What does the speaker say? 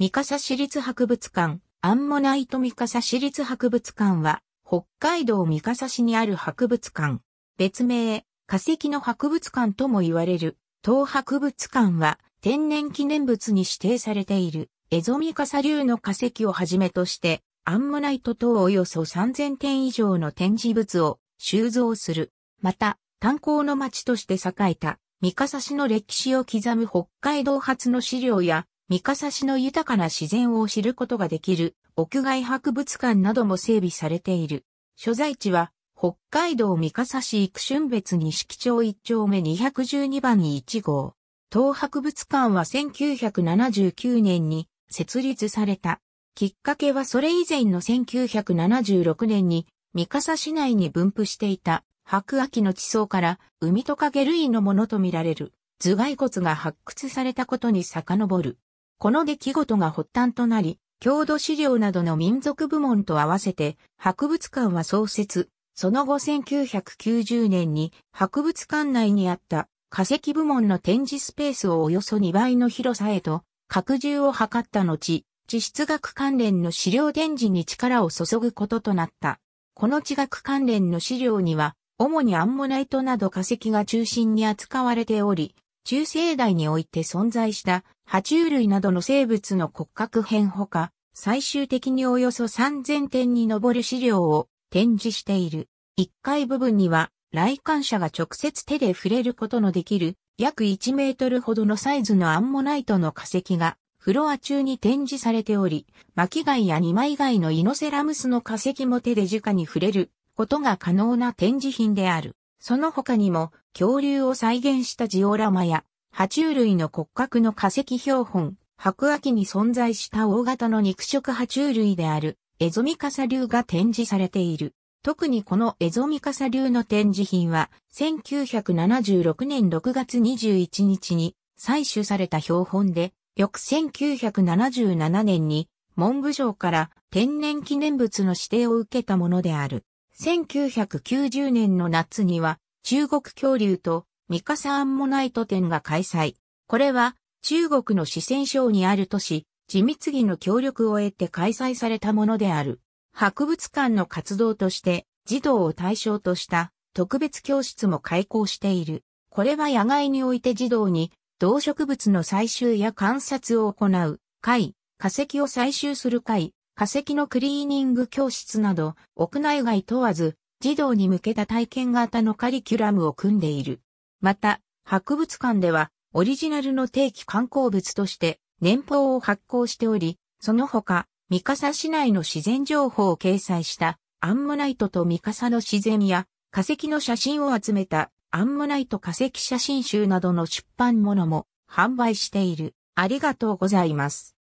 三笠市立博物館、アンモナイト三笠市立博物館は、北海道三笠市にある博物館、別名、化石の博物館とも言われる、東博物館は、天然記念物に指定されている、エゾミカサ流の化石をはじめとして、アンモナイト等およそ3000点以上の展示物を収蔵する。また、炭鉱の町として栄えた、三笠市の歴史を刻む北海道発の資料や、三笠市の豊かな自然を知ることができる屋外博物館なども整備されている。所在地は北海道三笠市育春別西木町1丁目212番1号。東博物館は1979年に設立された。きっかけはそれ以前の1976年に三笠市内に分布していた白亜紀の地層から海と影類のものとみられる頭蓋骨が発掘されたことに遡る。この出来事が発端となり、郷土資料などの民族部門と合わせて、博物館は創設。その後1990年に博物館内にあった化石部門の展示スペースをおよそ2倍の広さへと拡充を図った後、地質学関連の資料展示に力を注ぐこととなった。この地学関連の資料には、主にアンモナイトなど化石が中心に扱われており、中生代において存在した爬虫類などの生物の骨格編ほか、最終的におよそ3000点に上る資料を展示している。1階部分には来館者が直接手で触れることのできる約1メートルほどのサイズのアンモナイトの化石がフロア中に展示されており、巻貝や二枚貝のイノセラムスの化石も手で直に触れることが可能な展示品である。その他にも恐竜を再現したジオラマや、爬虫類の骨格の化石標本、白亜紀に存在した大型の肉食爬虫類である、エゾミカサ流が展示されている。特にこのエゾミカサ流の展示品は、1976年6月21日に採取された標本で、翌1977年に文部省から天然記念物の指定を受けたものである。1990年の夏には中国恐竜とミカサアンモナイト展が開催。これは中国の四川省にある都市、地密議の協力を得て開催されたものである。博物館の活動として児童を対象とした特別教室も開校している。これは野外において児童に動植物の採集や観察を行う会、化石を採集する会、化石のクリーニング教室など屋内外問わず児童に向けた体験型のカリキュラムを組んでいる。また、博物館では、オリジナルの定期観光物として、年報を発行しており、その他、三笠市内の自然情報を掲載したアンモナイトと三笠の自然や化石の写真を集めたアンモナイト化石写真集などの出版物も販売している。ありがとうございます。